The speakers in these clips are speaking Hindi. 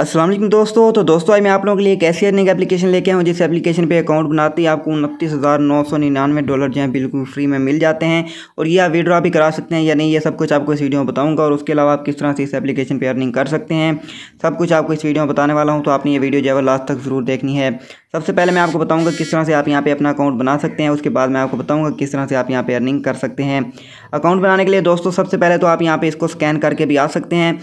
असलम दोस्तों तो दोस्तों आज मैं आप लोगों के लिए एक ऐसी अर्निंग एप्लीकेशन लेके आऊँ जिस एप्लीकेशन पे अकाउंट बनाते ही आपको उनतीस हज़ार नौ सौ निन्यानवे डॉलर जो है बिल्कुल फ्री में मिल जाते हैं और ये आप विड्रॉ भी करा सकते हैं या नहीं ये सब कुछ आपको इस वीडियो में बताऊंगा और उसके अलावा आप किस तरह से इस एप्लीकेशन पर अर्निंग कर सकते हैं सब कुछ आपको इस वीडियो में बताने वाला हूँ तो आपने ये वीडियो जो है लास्ट तक ज़रूर देखनी है सबसे पहले मैं आपको बताऊँगा किस तरह से आप यहाँ पर अपना अकाउंट बना सकते हैं उसके बाद मैं आपको बताऊँगा किस तरह से आप यहाँ पर अर्निंग कर सकते हैं अकाउंट बनाने के लिए दोस्तों सबसे पहले तो आप यहाँ पे इसको स्कैन करके भी आ सकते हैं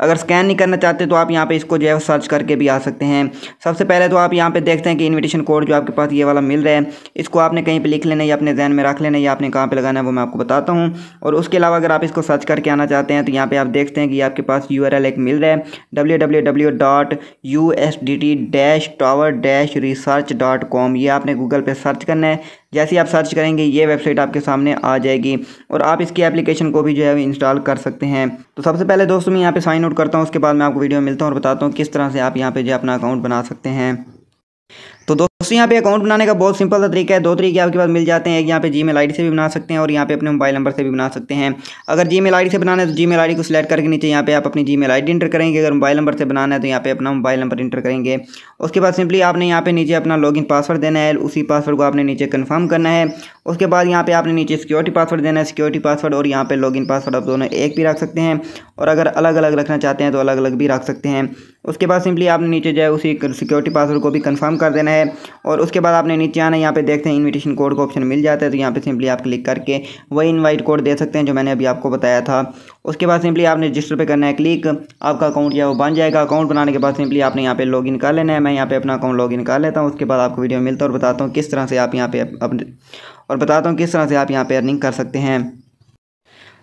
अगर स्कैन नहीं करना चाहते तो आप यहाँ पे इसको जो है सर्च करके भी आ सकते हैं सबसे पहले तो आप यहाँ पे देखते हैं कि इनविटेशन कोड जो आपके पास ये वाला मिल रहा है इसको आपने कहीं पे लिख लेना या अपने जहन में रख लेना या आपने कहाँ पे लगाना है वो मैं आपको बताता हूँ और उसके अलावा अगर आप इसको सर्च करके आना चाहते हैं तो यहाँ पर आप देखते हैं कि आपके पास यू एक मिल रहा है डब्ल्यू ये आपने गूगल पर सर्च करना है जैसे ही आप सर्च करेंगे ये वेबसाइट आपके सामने आ जाएगी और आप इसकी एप्लीकेशन को भी जो है इंस्टॉल कर सकते हैं तो सबसे पहले दोस्तों मैं यहाँ पे साइन आउट करता हूँ उसके बाद मैं आपको वीडियो मिलता हूँ और बताता हूँ किस तरह से आप यहाँ पे जो अपना अकाउंट बना सकते हैं तो दोस्तों दोस्तों यहाँ पे अकाउंट बनाने का बहुत सिंपल सा तरीका है दो तरीके आपके पास मिल जाते हैं एक यहाँ पे जी मेल से भी बना सकते हैं और यहाँ पे अपने मोबाइल नंबर से भी बना सकते हैं अगर जी मेल से बनाना है तो जी मेल को सिलेक्ट करके नीचे यहाँ पे आप अपनी जी मेल एंटर करेंगे अगर मोबाइल नंबर से बनाना है तो यहाँ पे अपना मोबाइल नंबर इंटर करेंगे उसके बाद सिंपली आपने यहाँ पे नीचे अपना लॉग पासवर्ड देना है उसी पासवर्ड को आपने नीचे कन्फर्म करना है उसके बाद यहाँ पे आपने नीचे सिक्योरिटी पासवर्ड देना है सिक्योरिटी पासवर्ड और यहाँ पे लॉगिन पासवर्ड आप दोनों एक भी रख सकते हैं और अगर अलग अलग रखना चाहते हैं तो अलग अलग भी रख सकते हैं उसके बाद सिंपली आपने नीचे जो है उसी सिक्योरिटी पासवर्ड को भी कन्फर्म कर देना है और उसके बाद आपने नीचे आना यहाँ पे देखते हैं इनविटेशन कोड का ऑप्शन मिल जाता है तो यहाँ पे सिंपली आप क्लिक करके वही इनवाइट कोड दे सकते हैं जो मैंने अभी आपको बताया था उसके बाद सिंपली आपने रजिस्टर पे करना है क्लिक आपका अकाउंट या वो बन जाएगा अकाउंट बनाने के बाद सिंपली आपने यहाँ पे इन कर लेना है मैं यहाँ पे अपना अकाउंट लॉगिन कर लेता हूँ उसके बाद आपको वीडियो मिलता है और बताता हूँ किस तरह से आप यहाँ पे और बताता हूँ किस तरह से आप यहाँ पे अर्निंग कर सकते हैं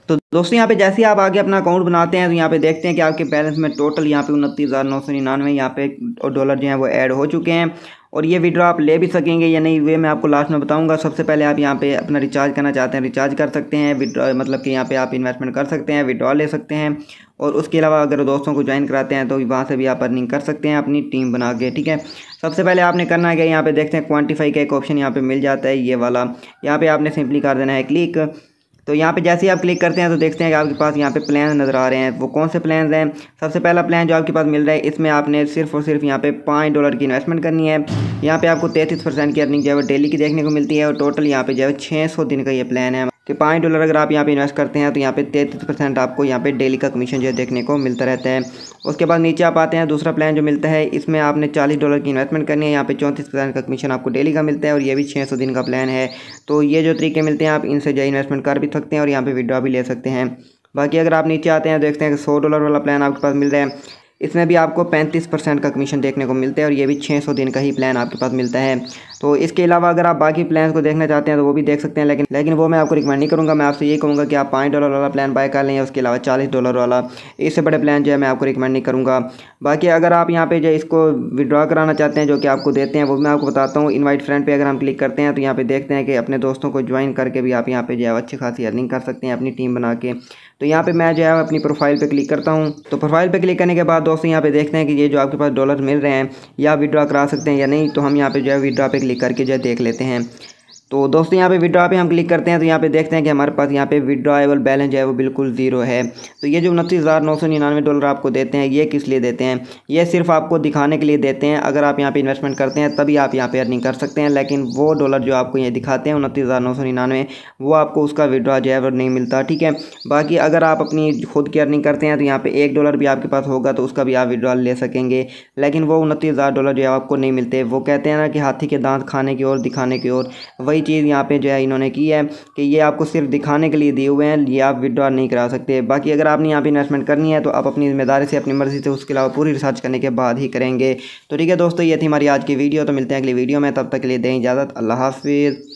तो दोस्तों यहाँ पे जैसे आप आगे अपना अकाउंट बनाते हैं तो यहाँ पे देखते हैं कि आपके बैलेंस में टोटल यहाँ पे उनतीस हज़ार नौ सौ निन्यानवे यहाँ पे डॉलर जो है वो ऐड हो चुके हैं और ये वीडियो आप ले भी सकेंगे या नहीं वे मैं आपको लास्ट में बताऊंगा सबसे पहले आप यहाँ पे अपना रिचार्ज करना चाहते हैं रिचार्ज कर सकते हैं विड्रॉ मतलब कि यहाँ पे आप इन्वेस्टमेंट कर सकते हैं विड्रॉ ले सकते हैं और उसके अलावा अगर दोस्तों को ज्वाइन कराते हैं तो वहाँ से भी आप अर्निंग कर सकते हैं अपनी टीम बना के ठीक है सबसे पहले आपने करना है कि यहाँ पर देखते हैं क्वान्टिफाई का एक ऑप्शन यहाँ पर मिल जाता है ये वाला यहाँ पर आपने सिंपली कर देना है क्लिक तो यहाँ पे जैसे ही आप क्लिक करते हैं तो देखते हैं कि आपके पास यहाँ पे प्लान नज़र आ रहे हैं वो कौन से प्लान हैं सबसे पहला प्लान जो आपके पास मिल रहा है इसमें आपने सिर्फ और सिर्फ यहाँ पे पाँच डॉलर की इन्वेस्टमेंट करनी है यहाँ पे आपको तैंतीस परसेंट की अर्निंग जो है डेली की देखने को मिलती है और टोटल यहाँ पे जो है छः सौ दिन का ये प्लान है कि पाँच डॉलर अगर आप यहाँ पे इन्वेस्ट करते हैं तो यहाँ पे तैंतीस परसेंट आपको यहाँ पे डेली का कमीशन जो है देखने को मिलता रहता है उसके बाद नीचे आप आते हैं दूसरा प्लान जो मिलता है इसमें आपने चालीस डॉलर की इन्वेस्टमेंट करनी है यहाँ पे चौंतीस परसेंट का कमीशन आपको डेली का मिलता है और ये भी छः सौ दिन का प्लान है तो ये जो तरीके मिलते हैं आप इनसे जो इन्वेस्टमेंट कर भी सकते हैं और यहाँ पर विड्रॉ भी ले सकते हैं बाकी अगर आप नीचे आते हैं तो देखते हैं कि सौ डॉलर वाला प्लान आपके पास मिल रहा है इसमें भी आपको 35 परसेंट का कमीशन देखने को मिलता है और ये भी 600 दिन का ही प्लान आपके पास मिलता है तो इसके अलावा अगर आप बाकी प्लान को देखना चाहते हैं तो वो भी देख सकते हैं लेकिन लेकिन वो मैं आपको रिकमेंड नहीं करूँगा मैं आपसे ये कहूँगा कि आप पाँच डॉलर वाला प्लान बाय कर लें या उसके अलावा चालीस डॉलर वाला इससे बड़े प्लान जो है मैं आपको रिकमेंड नहीं करूँगा बाकी अगर आप यहाँ पर जो इसको विड्रॉ कराना चाहते हैं जो कि आपको देते हैं वो मैं आपको बताता हूँ इन्वाइट फ्रेंड पर अगर हम क्लिक करते हैं तो यहाँ पर देखते हैं कि अपने दोस्तों को ज्वाइन करके भी आप यहाँ पर जो है अच्छी खासी अर्निंग कर सकते हैं अपनी टीम बना के तो यहाँ पर मैं जो है अपनी प्रोफाइल पर क्लिक करता हूँ तो प्रोफाइल पर क्लिक करने के बाद दोस्तों यहाँ पे देखते हैं कि ये जो आपके पास डॉलर मिल रहे हैं या विड्रॉ करा सकते हैं या नहीं तो हम यहाँ पे जो है विड्रॉ पे क्लिक करके जो है देख लेते हैं तो दोस्तों यहाँ पे विड्रॉ पे हम क्लिक करते हैं तो यहाँ पे देखते हैं कि हमारे पास यहाँ पे विड्रॉएबल बैलेंस जो है वो बिल्कुल ज़ीरो है तो ये जो उनतीस हज़ार नौ सौ निन्यानवे डॉलर आपको देते हैं ये किस लिए देते हैं ये सिर्फ आपको दिखाने के लिए देते हैं अगर आप यहाँ पे इन्वेस्टमेंट करते हैं तभी आप यहाँ पे अर्निंग कर सकते हैं लेकिन वो डॉलर जो आपको ये दिखाते हैं उनतीस हज़ार नौ सौ निन्यानवे वो आपको उसका विड्रॉ जो है वो नहीं मिलता ठीक है बाकी अगर आप अपनी खुद की अर्निंग करते हैं तो यहाँ पर एक डॉलर भी आपके पास होगा तो उसका भी आप विड्रॉ ले सकेंगे लेकिन वो उनतीस हज़ार डॉलर जो है आपको नहीं मिलते वो कहते हैं ना कि हाथी के दांत खाने की ओर दिखाने की ओर वही वही चीज़ यहाँ पे जो है इन्होंने की है कि ये आपको सिर्फ दिखाने के लिए दिए हुए हैं ये आप विदड्रॉ नहीं करा सकते बाकी अगर आपने यहाँ पर इन्वेस्टमेंट करनी है तो आप अपनी जिम्मेदारी से अपनी मर्ज़ी से उसके अलावा पूरी रिसर्च करने के बाद ही करेंगे तो ठीक है दोस्तों ये थी हमारी आज की वीडियो तो मिलते हैं अगली वीडियो में तब तक के लिए दें इजाज़त अल्लाह हाफिज़